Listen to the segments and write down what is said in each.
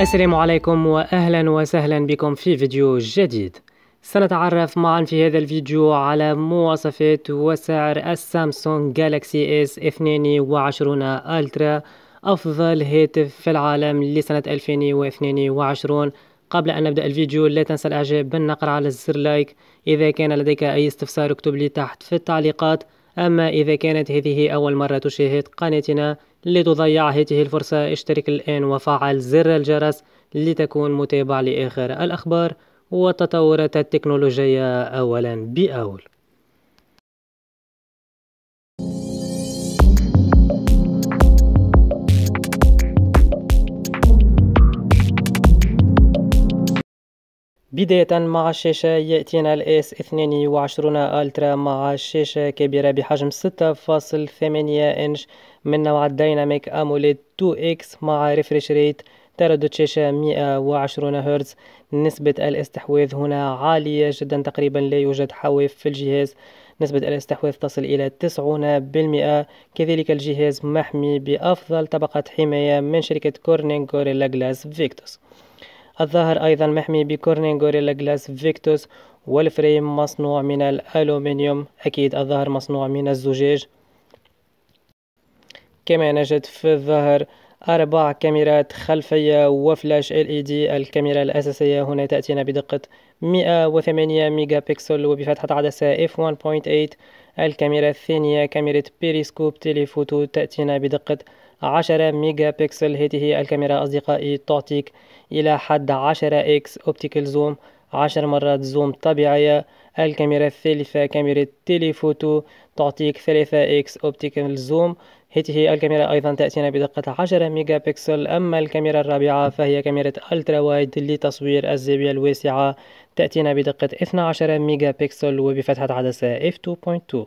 السلام عليكم واهلا وسهلا بكم في فيديو جديد سنتعرف معا في هذا الفيديو على مواصفات وسعر السامسونج جالاكسي اس 22 الترا افضل هاتف في العالم لسنة 2022 قبل أن نبدأ الفيديو لا تنسى الإعجاب بالنقر على الزر لايك إذا كان لديك أي استفسار اكتب لي تحت في التعليقات أما إذا كانت هذه أول مرة تشاهد قناتنا لتضيع هذه الفرصة اشترك الآن وفعل زر الجرس لتكون متابع لآخر الأخبار والتطورات التكنولوجية أولا بأول بداية مع الشاشة يأتينا الاس 22 الترا مع شاشة كبيرة بحجم 6.8 انش من نوع الديناميك اموليد 2x مع ريفريش ريت تردد شاشة 120 هرتز نسبة الاستحواذ هنا عالية جدا تقريبا لا يوجد حواف في الجهاز نسبة الاستحواذ تصل إلى 90% كذلك الجهاز محمي بأفضل طبقة حماية من شركة كورنينج غوريلا جلاس فيكتوس الظاهر أيضا محمي بكورنين غوريلا جلاس فيكتوس والفريم مصنوع من الألومنيوم أكيد الظهر مصنوع من الزجاج كما نجد في الظهر أربع كاميرات خلفية وفلاش LED الكاميرا الأساسية هنا تأتينا بدقة 108 ميجا بكسل وبفتحة عدسة f1.8 الكاميرا الثانية كاميرا بيريسكوب تيليفوتو تأتينا بدقة 10 ميجا بكسل هذه الكاميرا أصدقائي تعطيك إلى حد 10 إكس أوبتيكال زوم 10 مرات زوم طبيعية الكاميرا الثالثة كاميرا تيليفوتو تعطيك 3 اكس اوبتيكال زوم هذه الكاميرا أيضا تأتينا بدقة 10 ميجا بكسل أما الكاميرا الرابعة فهي كاميرا ألترا وايد لتصوير الزاوية الواسعة تأتينا بدقة 12 ميجا بكسل وبفتحة عدسة f2.2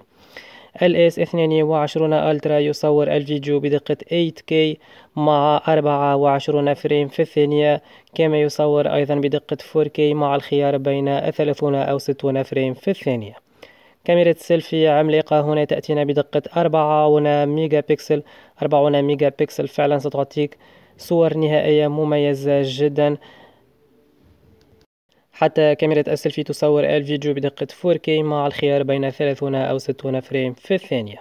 LS 22 ألترا يصور الفيديو بدقة 8K مع 24 فريم في الثانية كما يصور أيضا بدقة 4K مع الخيار بين 30 أو 60 فريم في الثانية كاميرا السيلفي عملاقة هنا تأتينا بدقة 40 ميجا بكسل 40 ميجا بكسل فعلا ستعطيك صور نهائية مميزة جدا حتى كاميرا السيلفي تصور الفيديو بدقة 4K مع الخيار بين 30 أو 60 فريم في الثانية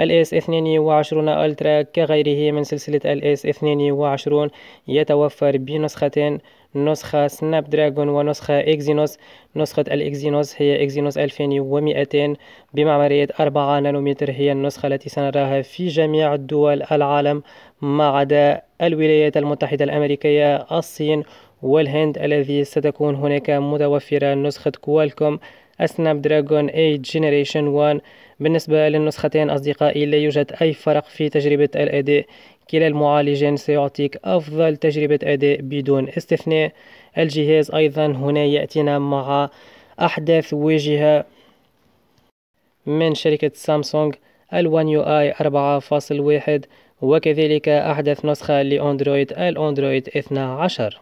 الاس 22 الترا كغيره من سلسلة الاس 22 يتوفر بنسختين نسخة سناب دراجون ونسخة اكزينوس نسخة الاكزينوس هي اكزينوس 2200 بمعمارية 4 نانومتر هي النسخة التي سنراها في جميع دول العالم ما عدا الولايات المتحدة الامريكية الصين والهند الذي ستكون هناك متوفرة نسخة كوالكوم سناب دراجون 8 جينيريشن 1 بالنسبة للنسختين أصدقائي لا يوجد أي فرق في تجربة الأداء كلا المعالجين سيعطيك أفضل تجربة أداء بدون استثناء الجهاز أيضا هنا يأتينا مع أحدث واجهة من شركة سامسونج الوان يو اي 4.1 وكذلك أحدث نسخة لأندرويد الأندرويد 12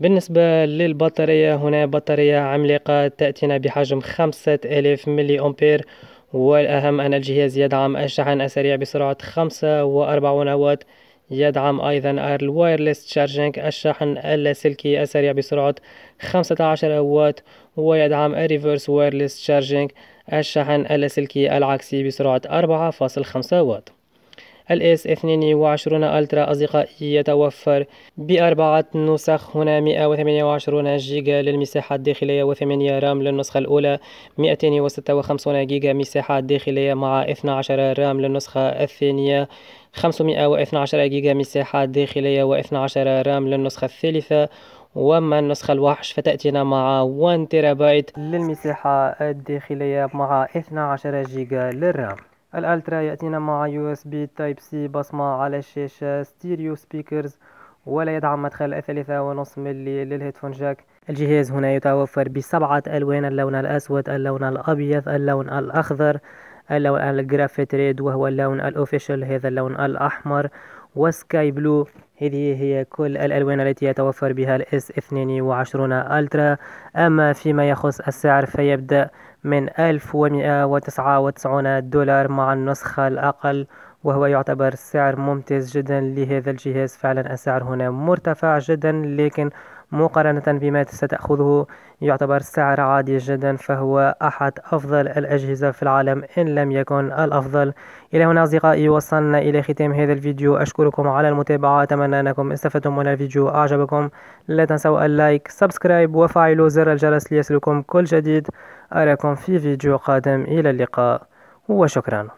بالنسبة للبطارية هنا بطارية عملاقة تأتينا بحجم 5000 ملي أمبير والأهم أن الجهاز يدعم الشحن السريع بسرعة 45 واط يدعم أيضا الوايرلس تشارجينج الشحن اللاسلكي السريع بسرعة 15 واط ويدعم الريفرس وايرلس تشارجينج الشحن اللاسلكي العكسي بسرعة 4.5 واط الاس 22 الترا أصدقائي يتوفر بأربعة نسخ هنا 128 جيجا للمساحة الداخلية و8 رام للنسخة الأولى 256 جيجا مساحة داخلية مع 12 رام للنسخة الثانية 512 جيجا مساحة داخلية و12 رام للنسخة الثالثة وما النسخة الوحش فتأتينا مع 1 تيرابايت للمساحة الداخلية مع 12 جيجا للرام الالترا ياتينا مع يو اس بي تايب سي بصمه على الشاشه ستيريو سبيكرز ولا يدعم مدخل ثلاثة ونص ملي للهيدفون جاك الجهاز هنا يتوفر بسبعة ألوان اللون الأسود اللون الأبيض اللون الأخضر اللون الجرافيت ريد وهو اللون الأوفيشال هذا اللون الأحمر وسكاي بلو هذه هي كل الألوان التي يتوفر بها الاس 22 الترا أما فيما يخص السعر فيبدأ من 1199 دولار مع النسخة الأقل وهو يعتبر سعر ممتاز جدا لهذا الجهاز فعلا السعر هنا مرتفع جدا لكن مقارنة بما ستأخذه يعتبر سعر عادي جدا فهو أحد أفضل الأجهزة في العالم إن لم يكن الأفضل إلى هنا أصدقائي وصلنا إلى ختام هذا الفيديو أشكركم على المتابعة أتمنى أنكم استفدتم من الفيديو أعجبكم لا تنسوا اللايك سبسكرايب وفعلوا زر الجرس ليصلكم كل جديد أراكم في فيديو قادم إلى اللقاء وشكرا